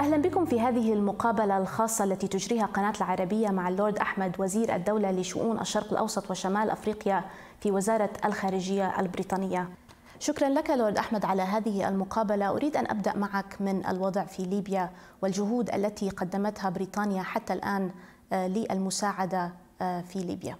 أهلا بكم في هذه المقابلة الخاصة التي تجريها قناة العربية مع اللورد أحمد وزير الدولة لشؤون الشرق الأوسط وشمال أفريقيا في وزارة الخارجية البريطانية شكرا لك لورد أحمد على هذه المقابلة أريد أن أبدأ معك من الوضع في ليبيا والجهود التي قدمتها بريطانيا حتى الآن آه، للمساعدة آه، في ليبيا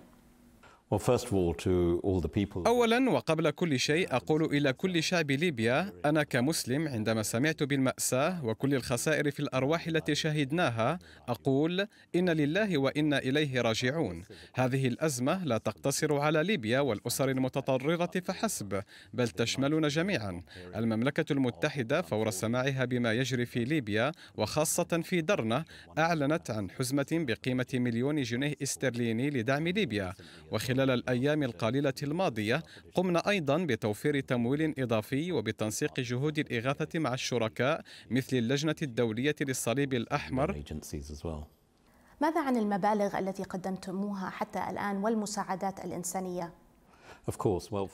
اولا وقبل كل شيء اقول الى كل شعب ليبيا انا كمسلم عندما سمعت بالماساه وكل الخسائر في الارواح التي شهدناها اقول ان لله وانا اليه راجعون هذه الازمه لا تقتصر على ليبيا والاسر المتضرره فحسب بل تشملنا جميعا المملكه المتحده فور سماعها بما يجري في ليبيا وخاصه في درنه اعلنت عن حزمه بقيمه مليون جنيه استرليني لدعم ليبيا وخلال خلال الأيام القليلة الماضية قمنا أيضا بتوفير تمويل إضافي وبتنسيق جهود الإغاثة مع الشركاء مثل اللجنة الدولية للصليب الأحمر ماذا عن المبالغ التي قدمتموها حتى الآن والمساعدات الإنسانية؟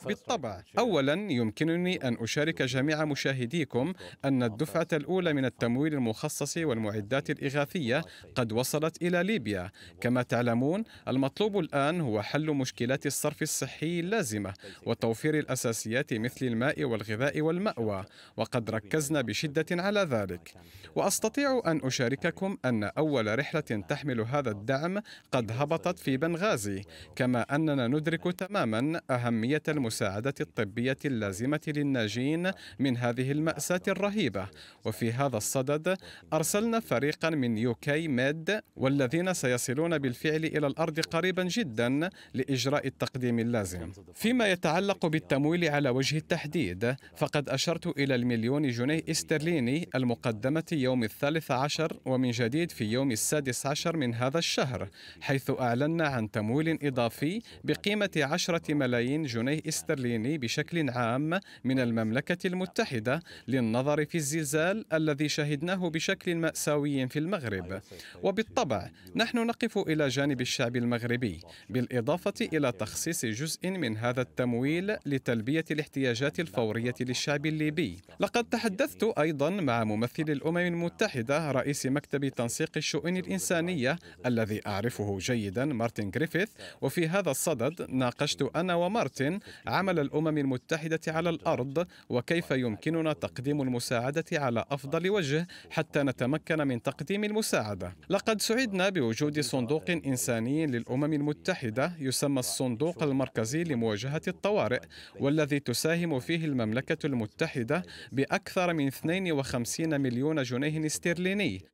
بالطبع اولا يمكنني ان اشارك جميع مشاهديكم ان oh, الدفعه الاولى من التمويل المخصص والمعدات الاغاثيه قد وصلت الى ليبيا كما تعلمون المطلوب الان هو حل مشكلات الصرف الصحي اللازمه وتوفير الاساسيات مثل الماء والغذاء والماوى وقد ركزنا بشده على ذلك واستطيع ان اشارككم ان اول رحله تحمل هذا الدعم قد هبطت في بنغازي كما اننا ندرك تماما أهمية المساعدة الطبية اللازمة للناجين من هذه المأساة الرهيبة وفي هذا الصدد أرسلنا فريقا من يوكي ميد والذين سيصلون بالفعل إلى الأرض قريبا جدا لإجراء التقديم اللازم فيما يتعلق بالتمويل على وجه التحديد فقد أشرت إلى المليون جنيه استرليني المقدمة يوم الثالث عشر ومن جديد في يوم السادس عشر من هذا الشهر حيث أعلنا عن تمويل إضافي بقيمة عشرة ملايين ملايين جنيه استرليني بشكل عام من المملكة المتحدة للنظر في الزلزال الذي شهدناه بشكل مأساوي في المغرب وبالطبع نحن نقف إلى جانب الشعب المغربي بالإضافة إلى تخصيص جزء من هذا التمويل لتلبية الاحتياجات الفورية للشعب الليبي لقد تحدثت أيضا مع ممثل الأمم المتحدة رئيس مكتب تنسيق الشؤون الإنسانية الذي أعرفه جيدا مارتن جريفيث وفي هذا الصدد ناقشت أنا ومارتن مارتن عمل الأمم المتحدة على الأرض وكيف يمكننا تقديم المساعدة على أفضل وجه حتى نتمكن من تقديم المساعدة لقد سعدنا بوجود صندوق إنساني للأمم المتحدة يسمى الصندوق المركزي لمواجهة الطوارئ والذي تساهم فيه المملكة المتحدة بأكثر من 52 مليون جنيه استرليني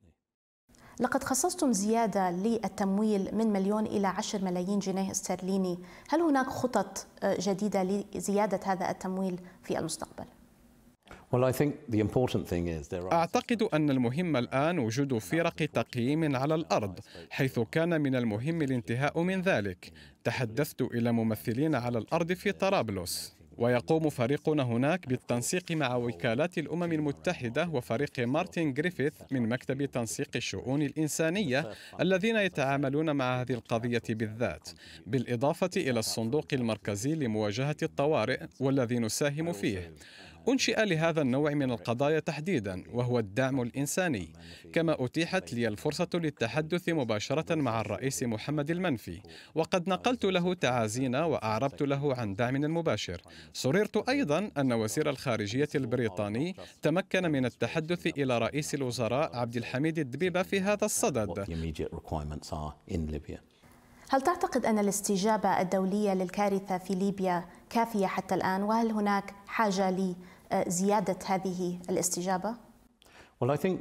لقد خصصتم زيادة للتمويل من مليون إلى 10 ملايين جنيه استرليني هل هناك خطط آه، جديدة لزيادة هذا التمويل في المستقبل؟ أعتقد أن المهم الآن وجود فرق تقييم على الأرض حيث كان من المهم الانتهاء من ذلك تحدثت إلى ممثلين على الأرض في طرابلس ويقوم فريقنا هناك بالتنسيق مع وكالات الأمم المتحدة وفريق مارتن جريفيث من مكتب تنسيق الشؤون الإنسانية الذين يتعاملون مع هذه القضية بالذات بالإضافة إلى الصندوق المركزي لمواجهة الطوارئ والذي نساهم فيه أنشئ لهذا النوع من القضايا تحديدا وهو الدعم الإنساني كما أتيحت لي الفرصة للتحدث مباشرة مع الرئيس محمد المنفي وقد نقلت له تعازينا وأعربت له عن دعمنا المباشر سررت أيضا أن وزير الخارجية البريطاني تمكن من التحدث إلى رئيس الوزراء عبد الحميد الدبيبة في هذا الصدد هل تعتقد أن الاستجابة الدولية للكارثة في ليبيا كافية حتى الآن وهل هناك حاجة لي زياده هذه الاستجابه؟ Well, I think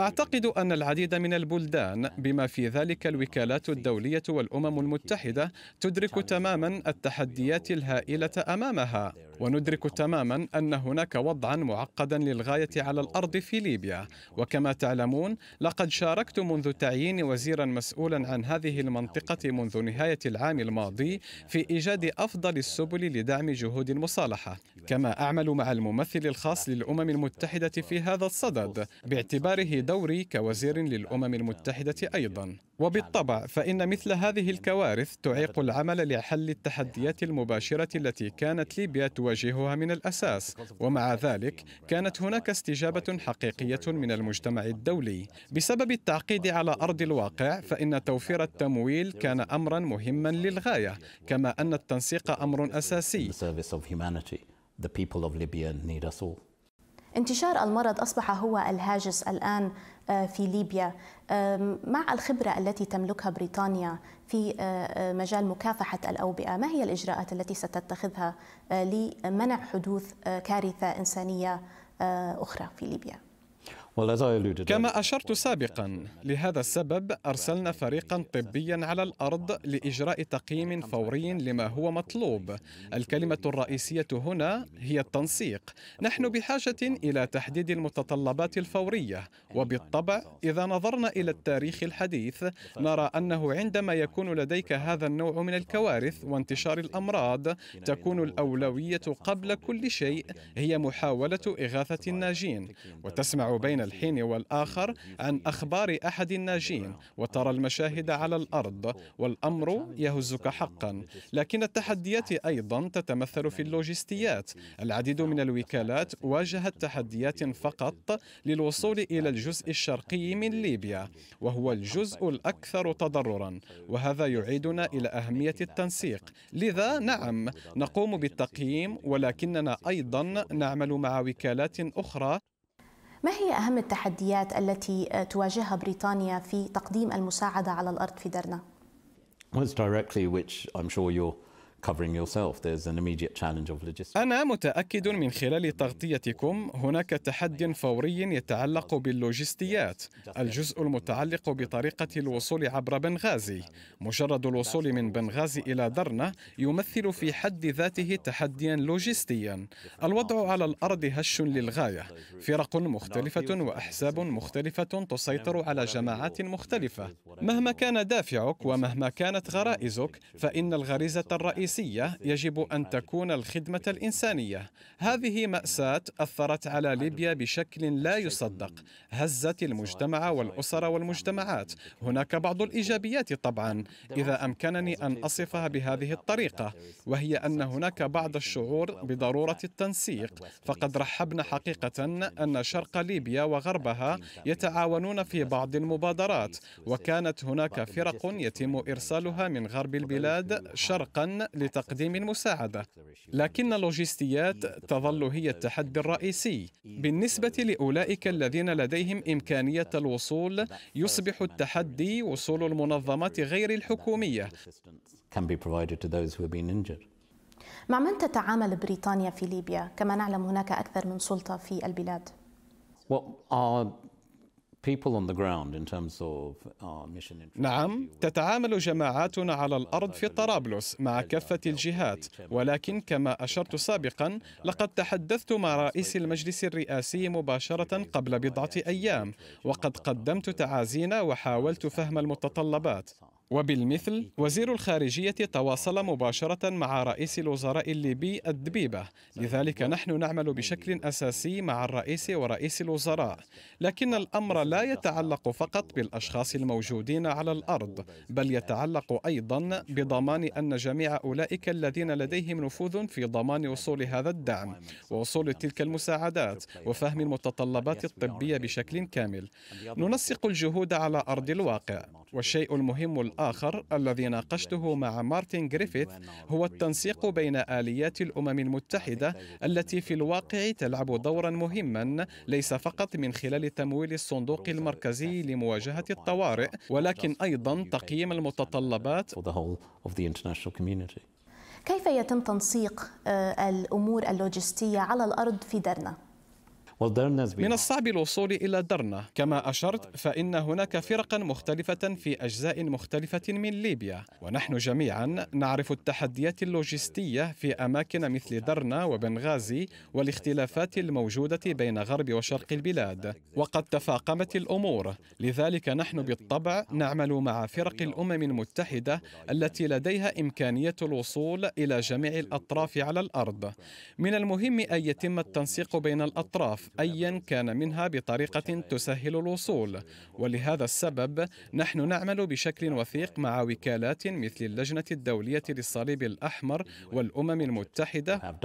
أعتقد أن العديد من البلدان بما في ذلك الوكالات الدولية والأمم المتحدة تدرك تماما التحديات الهائلة أمامها وندرك تماما أن هناك وضعا معقدا للغاية على الأرض في ليبيا وكما تعلمون لقد شاركت منذ تعيين وزيرا مسؤولا عن هذه المنطقة منذ نهاية العام الماضي في إيجاد أفضل السبل لدعم جهود المصالحة كما أعمل مع الممثل الخاص للأمم المتحدة في هذا الصدد البلاد باعتباره دوري كوزير للأمم المتحدة أيضا وبالطبع فإن مثل هذه الكوارث تعيق العمل لحل التحديات المباشرة التي كانت ليبيا تواجهها من الأساس ومع ذلك كانت هناك استجابة حقيقية من المجتمع الدولي بسبب التعقيد على أرض الواقع فإن توفير التمويل كان أمرا مهما للغاية كما أن التنسيق أمر أساسي the people of Libya need us all. انتشار المرض أصبح هو الهاجس الآن آه، في ليبيا مع الخبرة التي تملكها بريطانيا في آه، آه، مجال مكافحة الأوبئة ما هي الإجراءات التي ستتخذها لمنع حدوث كارثة إنسانية أخرى في ليبيا؟ كما أشرت سابقا لهذا السبب أرسلنا فريقا طبيا على الأرض لإجراء تقييم فوري لما هو مطلوب الكلمة الرئيسية هنا هي التنسيق نحن بحاجة إلى تحديد المتطلبات الفورية وبالطبع إذا نظرنا إلى التاريخ الحديث نرى أنه عندما يكون لديك هذا النوع من الكوارث وانتشار الأمراض تكون الأولوية قبل كل شيء هي محاولة إغاثة الناجين وتسمع بين الحين والآخر عن أخبار أحد الناجين وترى المشاهد على الأرض والأمر يهزك حقا لكن التحديات أيضا تتمثل في اللوجستيات العديد من الوكالات واجهت تحديات فقط للوصول إلى الجزء الشرقي من ليبيا وهو الجزء الأكثر تضررا وهذا يعيدنا إلى أهمية التنسيق لذا نعم نقوم بالتقييم ولكننا أيضا نعمل مع وكالات أخرى ما هي أهم التحديات التي آه، تواجهها بريطانيا في تقديم المساعدة على الأرض في درنا؟ directly, which I'm sure you're أنا متأكد من خلال تغطيتكم هناك تحدي فوري يتعلق باللوجستيات، الجزء المتعلق بطريقة الوصول عبر بنغازي. مجرد الوصول من بنغازي إلى درنة يمثل في حد ذاته تحديا لوجستيا. الوضع على الأرض هش للغاية، فرق مختلفة وأحزاب مختلفة تسيطر على جماعات مختلفة. مهما كان دافعك ومهما كانت غرائزك، فإن الغريزة الرئيسية الرئيسية يجب أن تكون الخدمة الإنسانية هذه مأساة أثرت على ليبيا بشكل لا يصدق هزت المجتمع والأسر والمجتمعات هناك بعض الإيجابيات طبعا إذا أمكنني أن أصفها بهذه الطريقة وهي أن هناك بعض الشعور بضرورة التنسيق فقد رحبنا حقيقة أن شرق ليبيا وغربها يتعاونون في بعض المبادرات وكانت هناك فرق يتم إرسالها من غرب البلاد شرقا لتقديم المساعدة لكن اللوجستيات تظل هي التحدي الرئيسي بالنسبة لأولئك الذين لديهم إمكانية الوصول يصبح التحدي وصول المنظمات غير الحكومية مع من تتعامل بريطانيا في ليبيا؟ كما نعلم هناك أكثر من سلطة في البلاد. Well, Uh, نعم تتعامل جماعاتنا على الارض في طرابلس مع كافه الجهات ولكن كما اشرت سابقا لقد تحدثت مع رئيس المجلس الرئاسي مباشره قبل بضعه ايام وقد قدمت تعازينا وحاولت فهم المتطلبات وبالمثل وزير الخارجية تواصل مباشرة مع رئيس الوزراء الليبي الدبيبة لذلك نحن نعمل بشكل أساسي مع الرئيس ورئيس الوزراء لكن الأمر لا يتعلق فقط بالأشخاص الموجودين على الأرض بل يتعلق أيضا بضمان أن جميع أولئك الذين لديهم نفوذ في ضمان وصول هذا الدعم ووصول تلك المساعدات وفهم المتطلبات الطبية بشكل كامل ننسق الجهود على أرض الواقع والشيء المهم الأرض آخر الذي ناقشته مع مارتن جريفيث هو التنسيق بين آليات الأمم المتحدة التي في الواقع تلعب دورا مهما ليس فقط من خلال تمويل الصندوق المركزي لمواجهة الطوارئ ولكن أيضا تقييم المتطلبات كيف يتم تنسيق آه، الأمور اللوجستية على الأرض في درنا؟ من الصعب الوصول إلى درنا كما أشرت فإن هناك فرقا مختلفة في أجزاء مختلفة من ليبيا ونحن جميعا نعرف التحديات اللوجستية في أماكن مثل درنا وبنغازي والاختلافات الموجودة بين غرب وشرق البلاد وقد تفاقمت الأمور لذلك نحن بالطبع نعمل مع فرق الأمم المتحدة التي لديها إمكانية الوصول إلى جميع الأطراف على الأرض من المهم أن يتم التنسيق بين الأطراف ايا كان منها بطريقه تسهل الوصول ولهذا السبب نحن نعمل بشكل وثيق مع وكالات مثل اللجنه الدوليه للصليب الاحمر والامم المتحده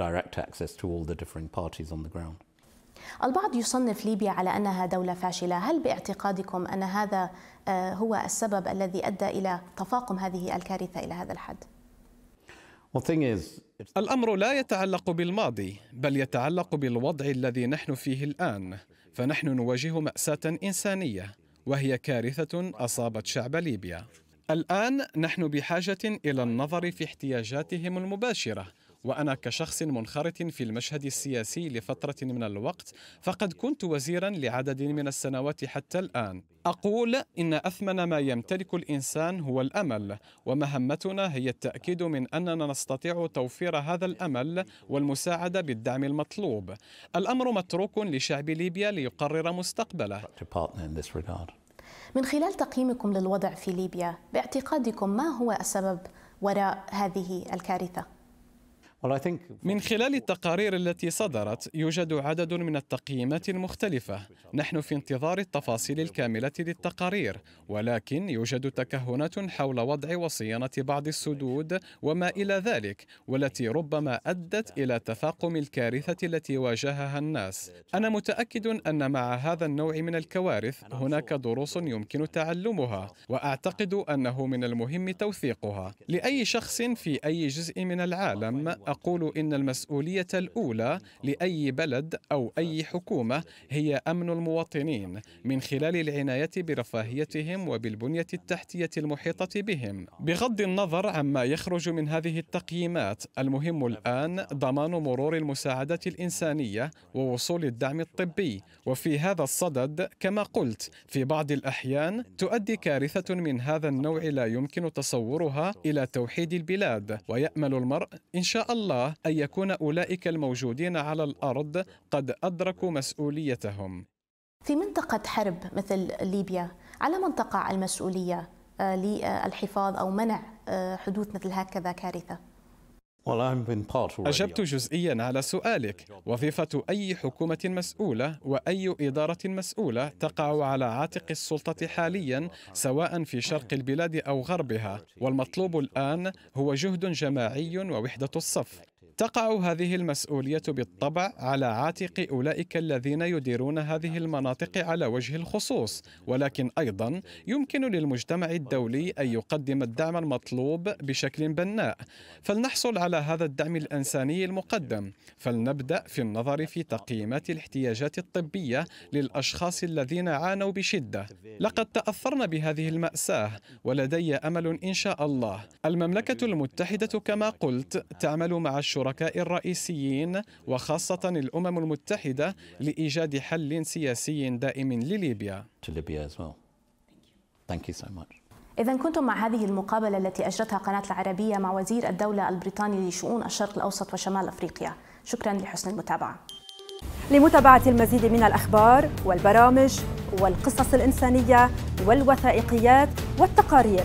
البعض يصنف ليبيا على انها دوله فاشله، هل باعتقادكم ان هذا آه، هو السبب الذي ادى الى تفاقم هذه الكارثه الى هذا الحد؟ الامر لا يتعلق بالماضي بل يتعلق بالوضع الذي نحن فيه الان فنحن نواجه ماساه انسانيه وهي كارثه اصابت شعب ليبيا الان نحن بحاجه الى النظر في احتياجاتهم المباشره وأنا كشخص منخرط في المشهد السياسي لفترة من الوقت فقد كنت وزيرا لعدد من السنوات حتى الآن أقول إن أثمن ما يمتلك الإنسان هو الأمل ومهمتنا هي التأكيد من أننا نستطيع توفير هذا الأمل والمساعدة بالدعم المطلوب الأمر متروك لشعب ليبيا ليقرر مستقبله من خلال تقييمكم للوضع في ليبيا باعتقادكم ما هو السبب وراء هذه الكارثه من خلال التقارير التي صدرت يوجد عدد من التقييمات المختلفة نحن في انتظار التفاصيل الكاملة للتقارير ولكن يوجد تكهنات حول وضع وصيانة بعض السدود وما إلى ذلك والتي ربما أدت إلى تفاقم الكارثة التي واجهها الناس أنا متأكد أن مع هذا النوع من الكوارث هناك دروس يمكن تعلمها وأعتقد أنه من المهم توثيقها لأي شخص في أي جزء من العالم أقول إن المسؤولية الأولى لأي بلد أو أي حكومة هي أمن المواطنين من خلال العناية برفاهيتهم وبالبنية التحتية المحيطة بهم بغض النظر عما يخرج من هذه التقييمات المهم الآن ضمان مرور المساعدة الإنسانية ووصول الدعم الطبي وفي هذا الصدد كما قلت في بعض الأحيان تؤدي كارثة من هذا النوع لا يمكن تصورها إلى توحيد البلاد ويأمل المرء إن شاء الله الله أن يكون أولئك الموجودين على الأرض قد أدركوا مسؤوليتهم في منطقة حرب مثل ليبيا على من تقع المسؤولية آه، للحفاظ آه، أو منع آه، حدوث مثل هكذا كارثة؟ أجبت جزئيا على سؤالك وظيفة أي حكومة مسؤولة وأي إدارة مسؤولة تقع على عاتق السلطة حاليا سواء في شرق البلاد أو غربها والمطلوب الآن هو جهد جماعي ووحدة الصف تقع هذه المسؤولية بالطبع على عاتق أولئك الذين يديرون هذه المناطق على وجه الخصوص ولكن أيضا يمكن للمجتمع الدولي أن يقدم الدعم المطلوب بشكل بناء فلنحصل على هذا الدعم الإنساني المقدم فلنبدأ في النظر في تقييمات الاحتياجات الطبية للأشخاص الذين عانوا بشدة لقد تأثرنا بهذه المأساة ولدي أمل إن شاء الله المملكة المتحدة كما قلت تعمل مع الشرطة الشركاء الرئيسيين وخاصة الأمم المتحدة لإيجاد حل سياسي دائم لليبيا. إذا كنتم مع هذه المقابلة التي أجرتها قناة العربية مع وزير الدولة البريطاني لشؤون الشرق الأوسط وشمال أفريقيا شكرا لحسن المتابعة لمتابعة المزيد من الأخبار والبرامج والقصص الإنسانية والوثائقيات والتقارير